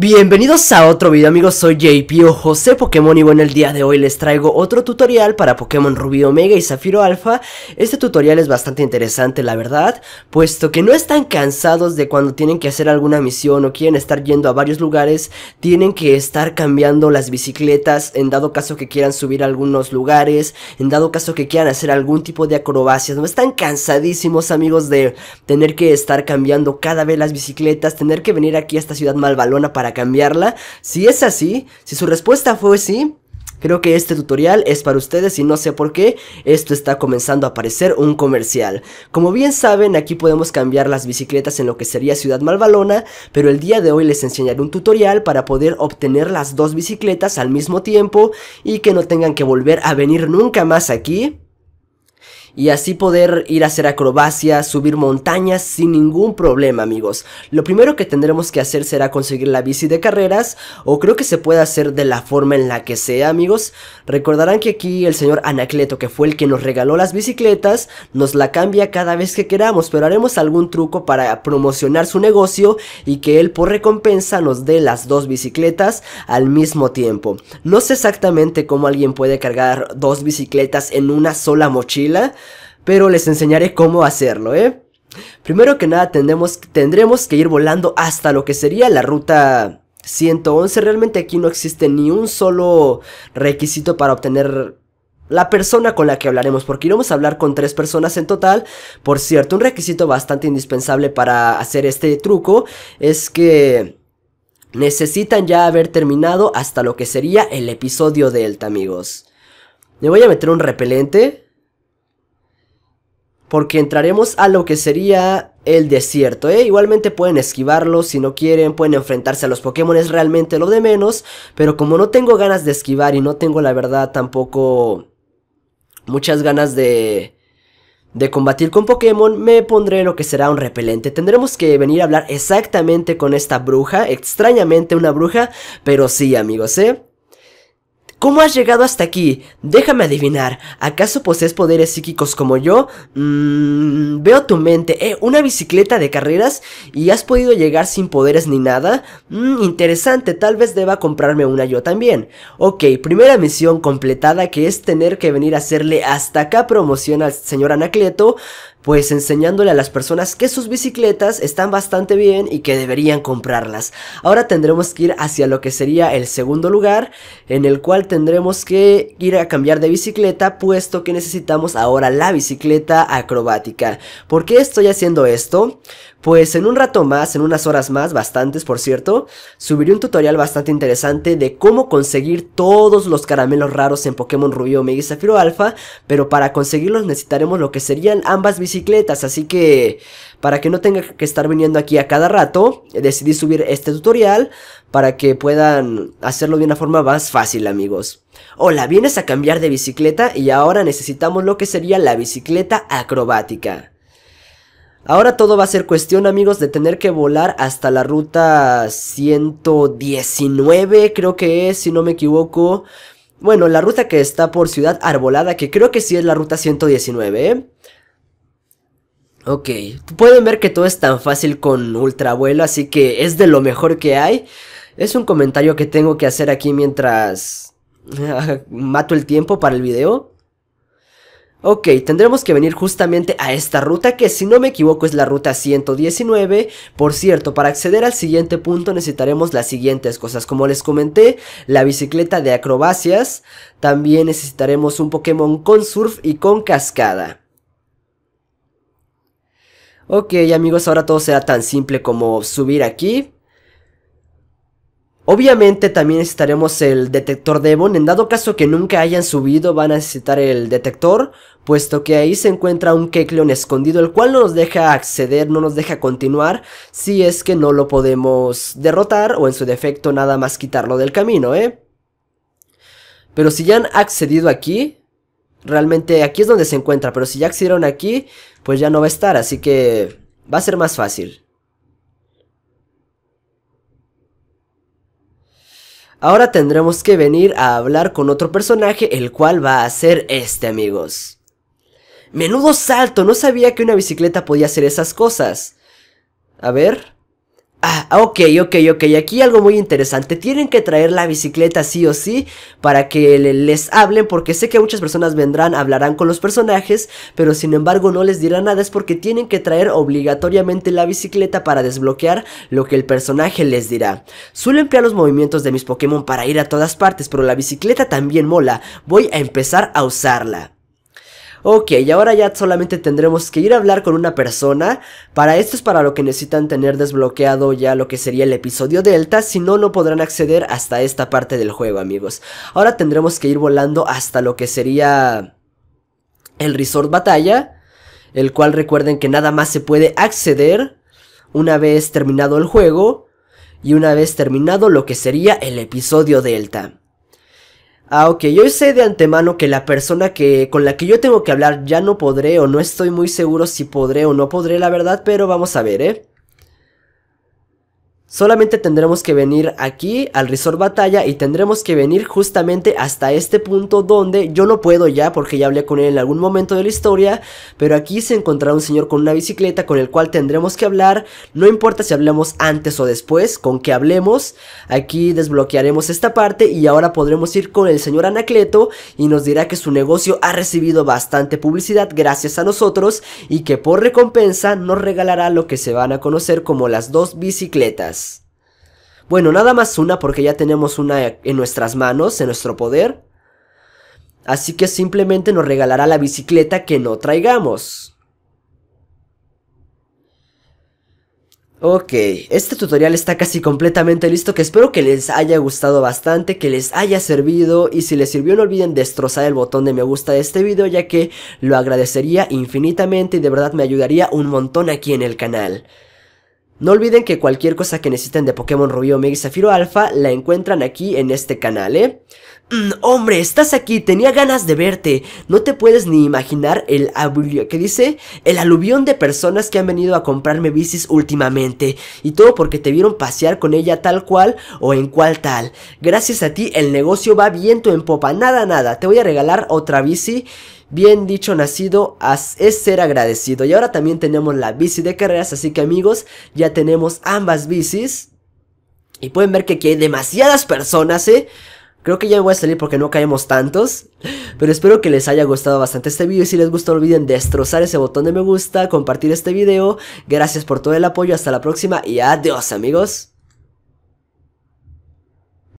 Bienvenidos a otro video amigos, soy JP o José Pokémon y bueno el día de hoy les traigo otro tutorial para Pokémon Rubí Omega y Zafiro Alpha Este tutorial es bastante interesante la verdad, puesto que no están cansados de cuando tienen que hacer alguna misión o quieren estar yendo a varios lugares Tienen que estar cambiando las bicicletas en dado caso que quieran subir a algunos lugares En dado caso que quieran hacer algún tipo de acrobacias, no están cansadísimos amigos de tener que estar cambiando cada vez las bicicletas Tener que venir aquí a esta ciudad malvalona para cambiarla. Si es así, si su respuesta fue sí, Creo que este tutorial es para ustedes y no sé por qué esto está comenzando a aparecer un comercial. Como bien saben aquí podemos cambiar las bicicletas en lo que sería Ciudad Malvalona, pero el día de hoy les enseñaré un tutorial para poder obtener las dos bicicletas al mismo tiempo y que no tengan que volver a venir nunca más aquí y así poder ir a hacer acrobacias, subir montañas sin ningún problema amigos. Lo primero que tendremos que hacer será conseguir la bici de carreras o creo que se puede hacer de la forma en la que sea amigos. Recordarán que aquí el señor Anacleto que fue el que nos regaló las bicicletas nos la cambia cada vez que queramos pero haremos algún truco para promocionar su negocio y que él por recompensa nos dé las dos bicicletas al mismo tiempo. No sé exactamente cómo alguien puede cargar dos bicicletas en una sola mochila pero les enseñaré cómo hacerlo, ¿eh? Primero que nada tendremos, tendremos que ir volando hasta lo que sería la ruta 111. Realmente aquí no existe ni un solo requisito para obtener la persona con la que hablaremos, porque iremos a hablar con tres personas en total. Por cierto, un requisito bastante indispensable para hacer este truco es que necesitan ya haber terminado hasta lo que sería el episodio Delta, amigos. Me voy a meter un repelente porque entraremos a lo que sería el desierto. ¿eh? Igualmente pueden esquivarlo si no quieren, pueden enfrentarse a los Pokémon, es realmente lo de menos, pero como no tengo ganas de esquivar y no tengo la verdad tampoco muchas ganas de... De combatir con Pokémon me pondré lo que será un repelente. Tendremos que venir a hablar exactamente con esta bruja. Extrañamente una bruja. Pero sí amigos, ¿eh? ¿Cómo has llegado hasta aquí? Déjame adivinar. ¿Acaso posees poderes psíquicos como yo? Mmm, veo tu mente. ¿Eh? ¿Una bicicleta de carreras? ¿Y has podido llegar sin poderes ni nada? Mmm, interesante. Tal vez deba comprarme una yo también. Ok, primera misión completada que es tener que venir a hacerle hasta acá promoción al señor Anacleto pues enseñándole a las personas que sus bicicletas están bastante bien y que deberían comprarlas. Ahora tendremos que ir hacia lo que sería el segundo lugar, en el cual tendremos que ir a cambiar de bicicleta, puesto que necesitamos ahora la bicicleta acrobática. ¿Por qué estoy haciendo esto? Pues en un rato más, en unas horas más, bastantes por cierto, subiré un tutorial bastante interesante de cómo conseguir todos los caramelos raros en Pokémon Rubio, Omega y Zafiro Alpha, pero para conseguirlos necesitaremos lo que serían ambas bicicletas bicicletas, así que para que no tenga que estar viniendo aquí a cada rato, decidí subir este tutorial para que puedan hacerlo de una forma más fácil amigos. Hola, vienes a cambiar de bicicleta y ahora necesitamos lo que sería la bicicleta acrobática. Ahora todo va a ser cuestión amigos de tener que volar hasta la ruta 119 creo que es, si no me equivoco. Bueno, la ruta que está por Ciudad Arbolada, que creo que sí es la ruta 119, ¿eh? Ok, pueden ver que todo es tan fácil con vuelo, así que es de lo mejor que hay. Es un comentario que tengo que hacer aquí mientras mato el tiempo para el video. Ok, tendremos que venir justamente a esta ruta que si no me equivoco es la ruta 119. Por cierto, para acceder al siguiente punto necesitaremos las siguientes cosas. Como les comenté, la bicicleta de acrobacias. También necesitaremos un Pokémon con surf y con cascada. Ok amigos, ahora todo será tan simple como subir aquí. Obviamente también necesitaremos el detector Devon, en dado caso que nunca hayan subido van a necesitar el detector, puesto que ahí se encuentra un Kecleon escondido, el cual no nos deja acceder, no nos deja continuar, si es que no lo podemos derrotar o en su defecto nada más quitarlo del camino, ¿eh? Pero si ya han accedido aquí, realmente aquí es donde se encuentra, pero si ya accedieron aquí, pues ya no va a estar, así que va a ser más fácil. Ahora tendremos que venir a hablar con otro personaje, el cual va a ser este, amigos. Menudo salto, no sabía que una bicicleta podía hacer esas cosas. A ver... Ah, ok, ok, ok, aquí algo muy interesante, tienen que traer la bicicleta sí o sí para que les hablen porque sé que muchas personas vendrán, hablarán con los personajes, pero sin embargo no les dirán nada, es porque tienen que traer obligatoriamente la bicicleta para desbloquear lo que el personaje les dirá. Suelo emplear los movimientos de mis Pokémon para ir a todas partes, pero la bicicleta también mola, voy a empezar a usarla. Ok, ahora ya solamente tendremos que ir a hablar con una persona. Para esto es para lo que necesitan tener desbloqueado ya lo que sería el episodio Delta, si no, no podrán acceder hasta esta parte del juego, amigos. Ahora tendremos que ir volando hasta lo que sería el Resort Batalla, el cual recuerden que nada más se puede acceder una vez terminado el juego y una vez terminado lo que sería el episodio Delta. Ah, ok, yo sé de antemano que la persona que con la que yo tengo que hablar ya no podré o no estoy muy seguro si podré o no podré, la verdad, pero vamos a ver, ¿eh? Solamente tendremos que venir aquí al Resort Batalla y tendremos que venir justamente hasta este punto donde yo no puedo ya porque ya hablé con él en algún momento de la historia, pero aquí se encontrará un señor con una bicicleta con el cual tendremos que hablar, no importa si hablemos antes o después, con que hablemos, aquí desbloquearemos esta parte y ahora podremos ir con el señor Anacleto y nos dirá que su negocio ha recibido bastante publicidad gracias a nosotros y que por recompensa nos regalará lo que se van a conocer como las dos bicicletas. Bueno, nada más una porque ya tenemos una en nuestras manos, en nuestro poder. Así que simplemente nos regalará la bicicleta que no traigamos. Ok, este tutorial está casi completamente listo que espero que les haya gustado bastante, que les haya servido y si les sirvió no olviden destrozar el botón de me gusta de este video ya que lo agradecería infinitamente y de verdad me ayudaría un montón aquí en el canal. No olviden que cualquier cosa que necesiten de Pokémon Rubio, Omega y Zafiro Alpha la encuentran aquí en este canal, ¿eh? Mm, hombre, estás aquí, tenía ganas de verte. No te puedes ni imaginar el que dice el aluvión de personas que han venido a comprarme bicis últimamente y todo porque te vieron pasear con ella tal cual o en cual tal. Gracias a ti el negocio va viento en popa, nada nada. Te voy a regalar otra bici. Bien dicho, nacido es ser agradecido. Y ahora también tenemos la bici de carreras, así que amigos, ya tenemos ambas bicis. Y pueden ver que aquí hay demasiadas personas, ¿eh? Creo que ya me voy a salir porque no caemos tantos. Pero espero que les haya gustado bastante este video. Y si les gustó, no olviden destrozar ese botón de me gusta, compartir este video. Gracias por todo el apoyo. Hasta la próxima y adiós, amigos.